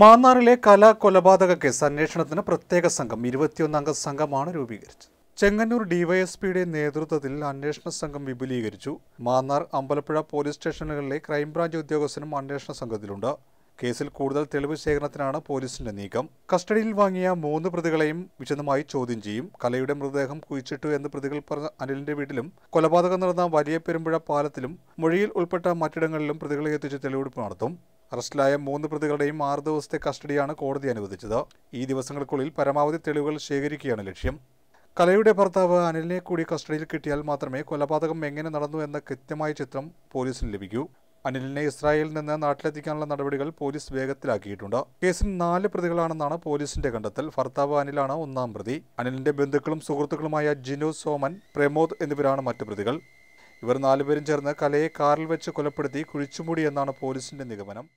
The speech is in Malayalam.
മാന്നാറിലെ കലാകൊലപാതക കേസ് അന്വേഷണത്തിന് പ്രത്യേക സംഘം ഇരുപത്തിയൊന്നംഗ സംഘമാണ് രൂപീകരിച്ചത് ചെങ്ങന്നൂർ ഡിവൈഎസ്പിയുടെ നേതൃത്വത്തിൽ അന്വേഷണ സംഘം വിപുലീകരിച്ചു മാന്നാർ അമ്പലപ്പുഴ പോലീസ് സ്റ്റേഷനുകളിലെ ക്രൈംബ്രാഞ്ച് ഉദ്യോഗസ്ഥനും അന്വേഷണ സംഘത്തിലുണ്ട് കേസിൽ കൂടുതൽ തെളിവ് ശേഖരണത്തിനാണ് പോലീസിന്റെ നീക്കം കസ്റ്റഡിയിൽ വാങ്ങിയ മൂന്ന് പ്രതികളെയും വിശദമായി ചോദ്യം ചെയ്യും കലയുടെ മൃതദേഹം കുഴിച്ചിട്ടു എന്ന് പ്രതികൾ പറഞ്ഞ അനിലിന്റെ വീട്ടിലും കൊലപാതകം നടന്ന വലിയ പെരുമ്പുഴ പാലത്തിലും മൊഴിയിൽ ഉൾപ്പെട്ട മറ്റിടങ്ങളിലും പ്രതികളെ എത്തിച്ച് തെളിവെടുപ്പ് നടത്തും അറസ്റ്റിലായ മൂന്ന് പ്രതികളുടെയും ആറ് ദിവസത്തെ കസ്റ്റഡിയാണ് കോടതി അനുവദിച്ചത് ഈ ദിവസങ്ങൾക്കുള്ളിൽ പരമാവധി തെളിവുകൾ ശേഖരിക്കുകയാണ് ലക്ഷ്യം കലയുടെ ഭർത്താവ് അനിലിനെ കൂടി കസ്റ്റഡിയിൽ കിട്ടിയാൽ മാത്രമേ കൊലപാതകം എങ്ങനെ നടന്നു എന്ന കൃത്യമായ ചിത്രം പോലീസിന് ലഭിക്കൂ അനിലിനെ ഇസ്രായേലിൽ നിന്ന് നാട്ടിലെത്തിക്കാനുള്ള നടപടികൾ പോലീസ് വേഗത്തിലാക്കിയിട്ടുണ്ട് കേസിൽ നാല് പ്രതികളാണെന്നാണ് പോലീസിന്റെ കണ്ടെത്തൽ ഭർത്താവ് അനിലാണ് ഒന്നാം പ്രതി അനിലിന്റെ ബന്ധുക്കളും സുഹൃത്തുക്കളുമായ ജിനു സോമൻ പ്രമോദ് എന്നിവരാണ് മറ്റു പ്രതികൾ ഇവർ നാലുപേരും ചേർന്ന് കലയെ കാറിൽ വെച്ച് കൊലപ്പെടുത്തി കുഴിച്ചുമൂടി എന്നാണ് പോലീസിന്റെ നിഗമനം